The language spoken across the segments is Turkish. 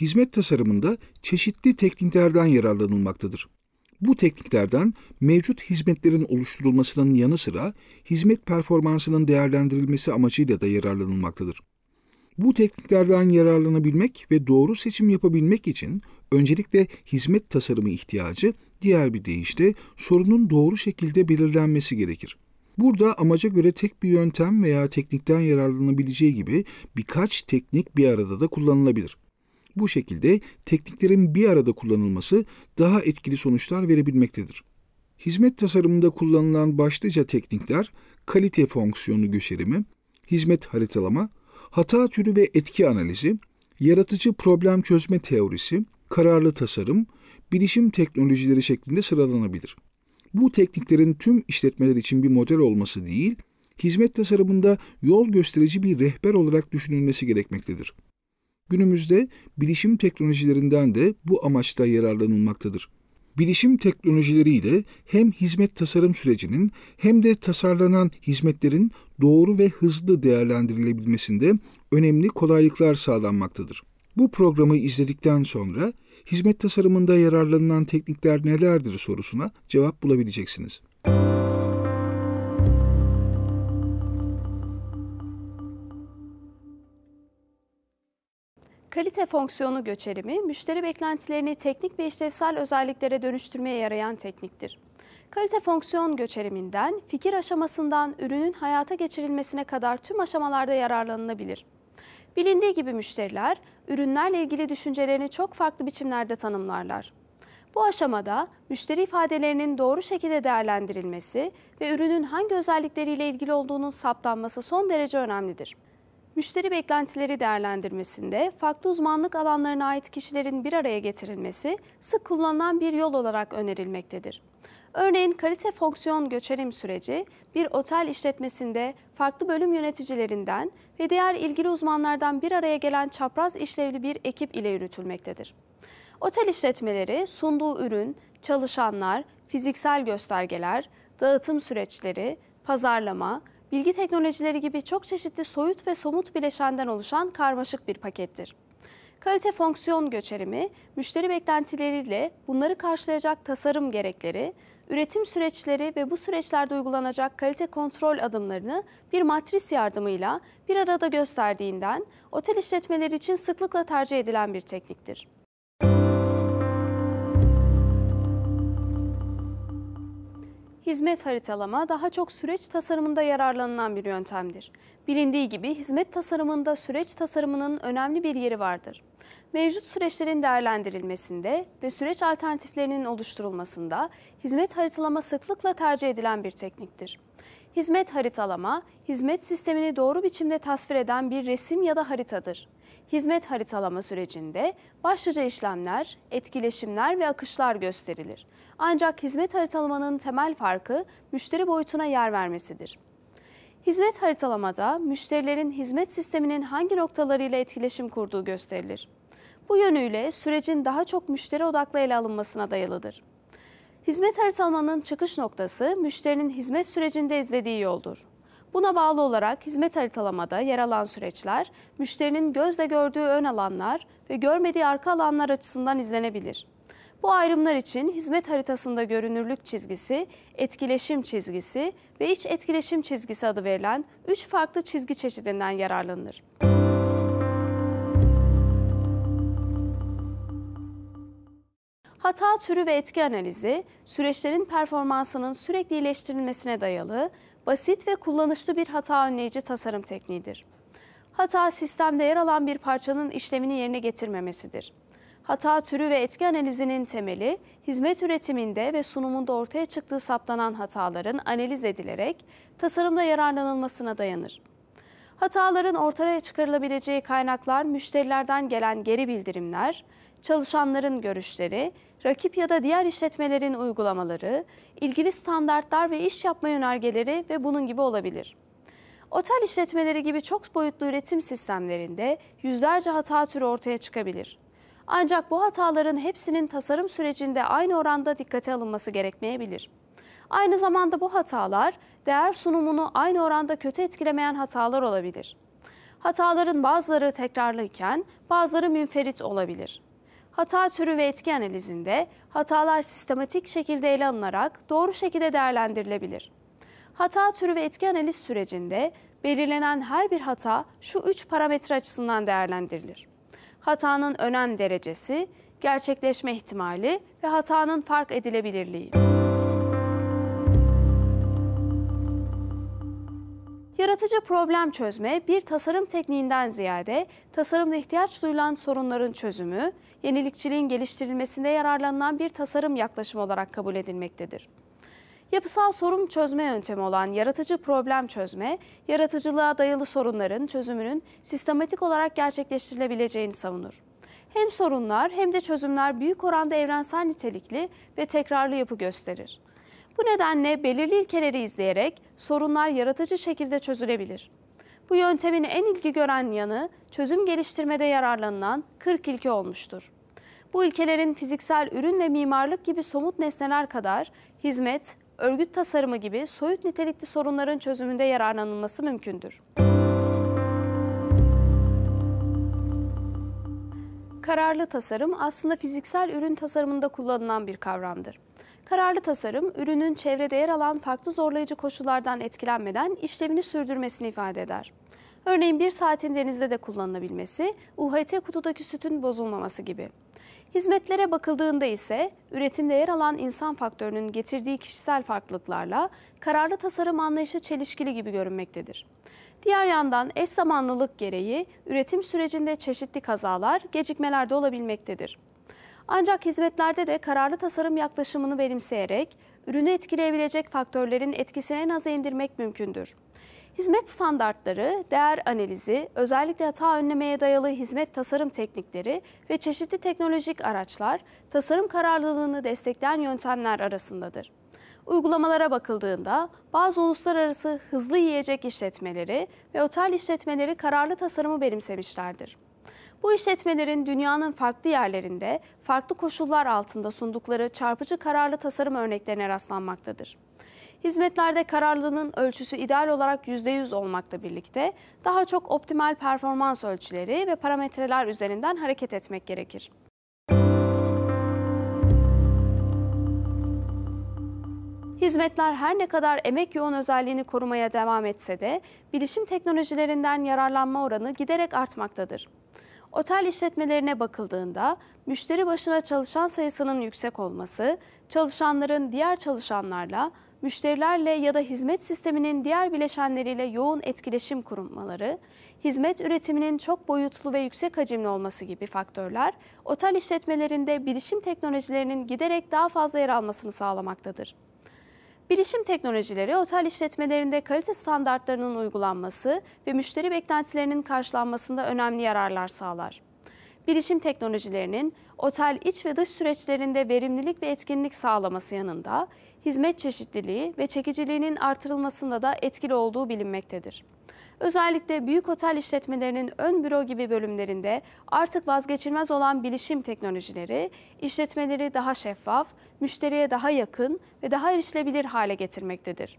hizmet tasarımında çeşitli tekniklerden yararlanılmaktadır. Bu tekniklerden mevcut hizmetlerin oluşturulmasının yanı sıra hizmet performansının değerlendirilmesi amacıyla da yararlanılmaktadır. Bu tekniklerden yararlanabilmek ve doğru seçim yapabilmek için öncelikle hizmet tasarımı ihtiyacı, diğer bir deyişle sorunun doğru şekilde belirlenmesi gerekir. Burada amaca göre tek bir yöntem veya teknikten yararlanabileceği gibi birkaç teknik bir arada da kullanılabilir. Bu şekilde tekniklerin bir arada kullanılması daha etkili sonuçlar verebilmektedir. Hizmet tasarımında kullanılan başlıca teknikler kalite fonksiyonu gösterimi, hizmet haritalama, hata türü ve etki analizi, yaratıcı problem çözme teorisi, kararlı tasarım, bilişim teknolojileri şeklinde sıralanabilir. Bu tekniklerin tüm işletmeler için bir model olması değil, hizmet tasarımında yol gösterici bir rehber olarak düşünülmesi gerekmektedir günümüzde bilişim teknolojilerinden de bu amaçta yararlanılmaktadır. Bilişim teknolojileriyle hem hizmet tasarım sürecinin hem de tasarlanan hizmetlerin doğru ve hızlı değerlendirilebilmesinde önemli kolaylıklar sağlanmaktadır. Bu programı izledikten sonra hizmet tasarımında yararlanılan teknikler nelerdir sorusuna cevap bulabileceksiniz. Müzik Kalite fonksiyonu göçerimi, müşteri beklentilerini teknik ve işlevsel özelliklere dönüştürmeye yarayan tekniktir. Kalite fonksiyon göçeriminden fikir aşamasından ürünün hayata geçirilmesine kadar tüm aşamalarda yararlanılabilir. Bilindiği gibi müşteriler ürünlerle ilgili düşüncelerini çok farklı biçimlerde tanımlarlar. Bu aşamada müşteri ifadelerinin doğru şekilde değerlendirilmesi ve ürünün hangi özellikleriyle ilgili olduğunun saptanması son derece önemlidir. Müşteri beklentileri değerlendirmesinde farklı uzmanlık alanlarına ait kişilerin bir araya getirilmesi sık kullanılan bir yol olarak önerilmektedir. Örneğin kalite fonksiyon göçerim süreci bir otel işletmesinde farklı bölüm yöneticilerinden ve diğer ilgili uzmanlardan bir araya gelen çapraz işlevli bir ekip ile yürütülmektedir. Otel işletmeleri sunduğu ürün, çalışanlar, fiziksel göstergeler, dağıtım süreçleri, pazarlama, bilgi teknolojileri gibi çok çeşitli soyut ve somut bileşenden oluşan karmaşık bir pakettir. Kalite fonksiyon göçerimi, müşteri beklentileriyle bunları karşılayacak tasarım gerekleri, üretim süreçleri ve bu süreçlerde uygulanacak kalite kontrol adımlarını bir matris yardımıyla bir arada gösterdiğinden otel işletmeleri için sıklıkla tercih edilen bir tekniktir. Müzik Hizmet haritalama daha çok süreç tasarımında yararlanılan bir yöntemdir. Bilindiği gibi hizmet tasarımında süreç tasarımının önemli bir yeri vardır. Mevcut süreçlerin değerlendirilmesinde ve süreç alternatiflerinin oluşturulmasında hizmet haritalama sıklıkla tercih edilen bir tekniktir. Hizmet haritalama, hizmet sistemini doğru biçimde tasvir eden bir resim ya da haritadır. Hizmet haritalama sürecinde başlıca işlemler, etkileşimler ve akışlar gösterilir. Ancak hizmet haritalamanın temel farkı müşteri boyutuna yer vermesidir. Hizmet haritalamada müşterilerin hizmet sisteminin hangi noktalarıyla etkileşim kurduğu gösterilir. Bu yönüyle sürecin daha çok müşteri odaklı ele alınmasına dayalıdır. Hizmet haritalamanın çıkış noktası müşterinin hizmet sürecinde izlediği yoldur. Buna bağlı olarak hizmet haritalamada yer alan süreçler, müşterinin gözle gördüğü ön alanlar ve görmediği arka alanlar açısından izlenebilir. Bu ayrımlar için hizmet haritasında görünürlük çizgisi, etkileşim çizgisi ve iç etkileşim çizgisi adı verilen 3 farklı çizgi çeşidinden yararlanılır. Hata türü ve etki analizi, süreçlerin performansının sürekli iyileştirilmesine dayalı, basit ve kullanışlı bir hata önleyici tasarım tekniğidir. Hata sistemde yer alan bir parçanın işlemini yerine getirmemesidir. Hata türü ve etki analizinin temeli, hizmet üretiminde ve sunumunda ortaya çıktığı saptanan hataların analiz edilerek tasarımda yararlanılmasına dayanır. Hataların ortaya çıkarılabileceği kaynaklar müşterilerden gelen geri bildirimler, çalışanların görüşleri, rakip ya da diğer işletmelerin uygulamaları, ilgili standartlar ve iş yapma yönergeleri ve bunun gibi olabilir. Otel işletmeleri gibi çok boyutlu üretim sistemlerinde yüzlerce hata türü ortaya çıkabilir. Ancak bu hataların hepsinin tasarım sürecinde aynı oranda dikkate alınması gerekmeyebilir. Aynı zamanda bu hatalar değer sunumunu aynı oranda kötü etkilemeyen hatalar olabilir. Hataların bazıları tekrarlıyken bazıları münferit olabilir. Hata türü ve etki analizinde hatalar sistematik şekilde ele alınarak doğru şekilde değerlendirilebilir. Hata türü ve etki analiz sürecinde belirlenen her bir hata şu üç parametre açısından değerlendirilir. Hatanın önem derecesi, gerçekleşme ihtimali ve hatanın fark edilebilirliği. Yaratıcı problem çözme bir tasarım tekniğinden ziyade tasarımda ihtiyaç duyulan sorunların çözümü, yenilikçiliğin geliştirilmesinde yararlanılan bir tasarım yaklaşımı olarak kabul edilmektedir. Yapısal sorun çözme yöntemi olan yaratıcı problem çözme, yaratıcılığa dayalı sorunların çözümünün sistematik olarak gerçekleştirilebileceğini savunur. Hem sorunlar hem de çözümler büyük oranda evrensel nitelikli ve tekrarlı yapı gösterir. Bu nedenle belirli ilkeleri izleyerek sorunlar yaratıcı şekilde çözülebilir. Bu yöntemin en ilgi gören yanı çözüm geliştirmede yararlanılan 40 ilke olmuştur. Bu ilkelerin fiziksel ürün ve mimarlık gibi somut nesneler kadar hizmet, örgüt tasarımı gibi soyut nitelikli sorunların çözümünde yararlanılması mümkündür. Kararlı tasarım aslında fiziksel ürün tasarımında kullanılan bir kavramdır. Kararlı tasarım, ürünün çevrede yer alan farklı zorlayıcı koşullardan etkilenmeden işlevini sürdürmesini ifade eder. Örneğin bir saatin denizde de kullanılabilmesi, UHT kutudaki sütün bozulmaması gibi. Hizmetlere bakıldığında ise üretimde yer alan insan faktörünün getirdiği kişisel farklılıklarla kararlı tasarım anlayışı çelişkili gibi görünmektedir. Diğer yandan eş zamanlılık gereği üretim sürecinde çeşitli kazalar, gecikmeler de olabilmektedir. Ancak hizmetlerde de kararlı tasarım yaklaşımını benimseyerek ürünü etkileyebilecek faktörlerin etkisini en aza indirmek mümkündür. Hizmet standartları, değer analizi, özellikle hata önlemeye dayalı hizmet tasarım teknikleri ve çeşitli teknolojik araçlar tasarım kararlılığını destekleyen yöntemler arasındadır. Uygulamalara bakıldığında bazı uluslararası hızlı yiyecek işletmeleri ve otel işletmeleri kararlı tasarımı benimsemişlerdir. Bu işletmelerin dünyanın farklı yerlerinde farklı koşullar altında sundukları çarpıcı kararlı tasarım örneklerine rastlanmaktadır. Hizmetlerde kararlılığın ölçüsü ideal olarak %100 olmakla birlikte daha çok optimal performans ölçüleri ve parametreler üzerinden hareket etmek gerekir. Hizmetler her ne kadar emek yoğun özelliğini korumaya devam etse de bilişim teknolojilerinden yararlanma oranı giderek artmaktadır. Otel işletmelerine bakıldığında müşteri başına çalışan sayısının yüksek olması, çalışanların diğer çalışanlarla, müşterilerle ya da hizmet sisteminin diğer bileşenleriyle yoğun etkileşim kurmaları, hizmet üretiminin çok boyutlu ve yüksek hacimli olması gibi faktörler otel işletmelerinde bilişim teknolojilerinin giderek daha fazla yer almasını sağlamaktadır. Bilişim teknolojileri otel işletmelerinde kalite standartlarının uygulanması ve müşteri beklentilerinin karşılanmasında önemli yararlar sağlar. Bilişim teknolojilerinin otel iç ve dış süreçlerinde verimlilik ve etkinlik sağlaması yanında hizmet çeşitliliği ve çekiciliğinin artırılmasında da etkili olduğu bilinmektedir. Özellikle büyük otel işletmelerinin ön büro gibi bölümlerinde artık vazgeçilmez olan bilişim teknolojileri işletmeleri daha şeffaf, müşteriye daha yakın ve daha erişilebilir hale getirmektedir.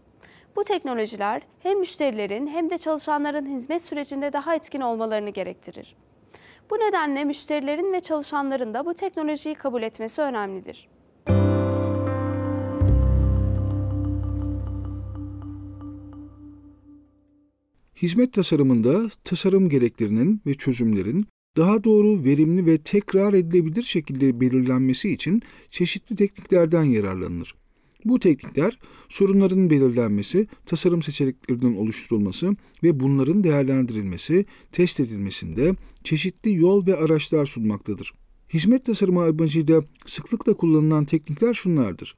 Bu teknolojiler hem müşterilerin hem de çalışanların hizmet sürecinde daha etkin olmalarını gerektirir. Bu nedenle müşterilerin ve çalışanların da bu teknolojiyi kabul etmesi önemlidir. Hizmet tasarımında tasarım gereklerinin ve çözümlerin daha doğru, verimli ve tekrar edilebilir şekilde belirlenmesi için çeşitli tekniklerden yararlanılır. Bu teknikler sorunların belirlenmesi, tasarım seçeneklerinin oluşturulması ve bunların değerlendirilmesi, test edilmesinde çeşitli yol ve araçlar sunmaktadır. Hizmet tasarımı amacıyla sıklıkla kullanılan teknikler şunlardır.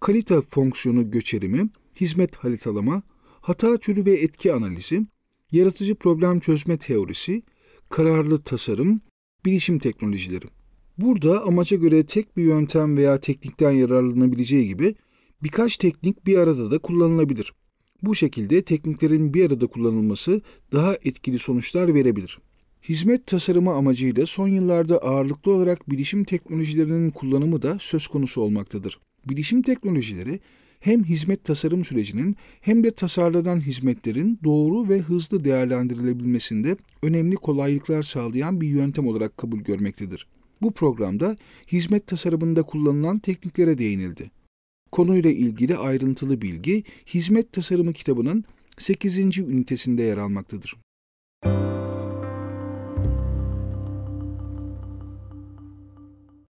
Kalite fonksiyonu göçerimi, hizmet haritalama, Hata türü ve etki analizi, yaratıcı problem çözme teorisi, kararlı tasarım, bilişim teknolojileri. Burada amaca göre tek bir yöntem veya teknikten yararlanabileceği gibi birkaç teknik bir arada da kullanılabilir. Bu şekilde tekniklerin bir arada kullanılması daha etkili sonuçlar verebilir. Hizmet tasarımı amacıyla son yıllarda ağırlıklı olarak bilişim teknolojilerinin kullanımı da söz konusu olmaktadır. Bilişim teknolojileri hem hizmet tasarım sürecinin hem de tasarlanan hizmetlerin doğru ve hızlı değerlendirilebilmesinde önemli kolaylıklar sağlayan bir yöntem olarak kabul görmektedir. Bu programda hizmet tasarımında kullanılan tekniklere değinildi. Konuyla ilgili ayrıntılı bilgi Hizmet Tasarımı kitabının 8. ünitesinde yer almaktadır. Müzik